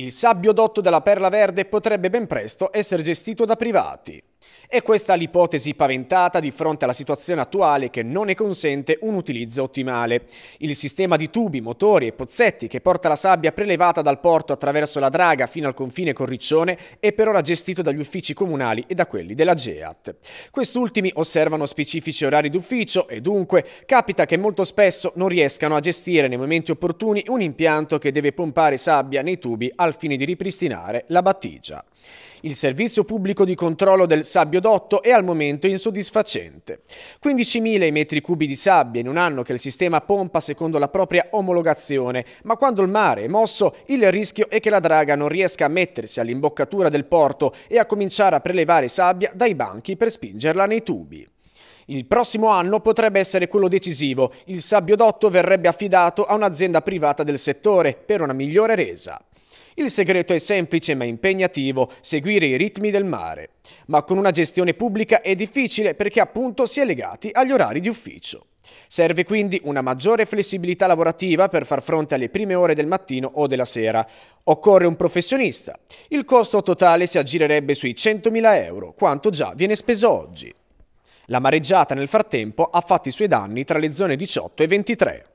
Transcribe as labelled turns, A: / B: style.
A: Il sabbio dotto della Perla Verde potrebbe ben presto essere gestito da privati. È questa l'ipotesi paventata di fronte alla situazione attuale che non ne consente un utilizzo ottimale. Il sistema di tubi, motori e pozzetti che porta la sabbia prelevata dal porto attraverso la Draga fino al confine con Riccione è per ora gestito dagli uffici comunali e da quelli della GEAT. Quest'ultimi osservano specifici orari d'ufficio e dunque capita che molto spesso non riescano a gestire nei momenti opportuni un impianto che deve pompare sabbia nei tubi al fine di ripristinare la battigia. Il servizio pubblico di controllo del sabbio biodotto è al momento insoddisfacente. 15.000 metri cubi di sabbia in un anno che il sistema pompa secondo la propria omologazione, ma quando il mare è mosso il rischio è che la draga non riesca a mettersi all'imboccatura del porto e a cominciare a prelevare sabbia dai banchi per spingerla nei tubi. Il prossimo anno potrebbe essere quello decisivo. Il sabbiodotto verrebbe affidato a un'azienda privata del settore per una migliore resa. Il segreto è semplice ma impegnativo, seguire i ritmi del mare. Ma con una gestione pubblica è difficile perché appunto si è legati agli orari di ufficio. Serve quindi una maggiore flessibilità lavorativa per far fronte alle prime ore del mattino o della sera. Occorre un professionista. Il costo totale si aggirerebbe sui 100.000 euro, quanto già viene speso oggi. La mareggiata nel frattempo ha fatto i suoi danni tra le zone 18 e 23.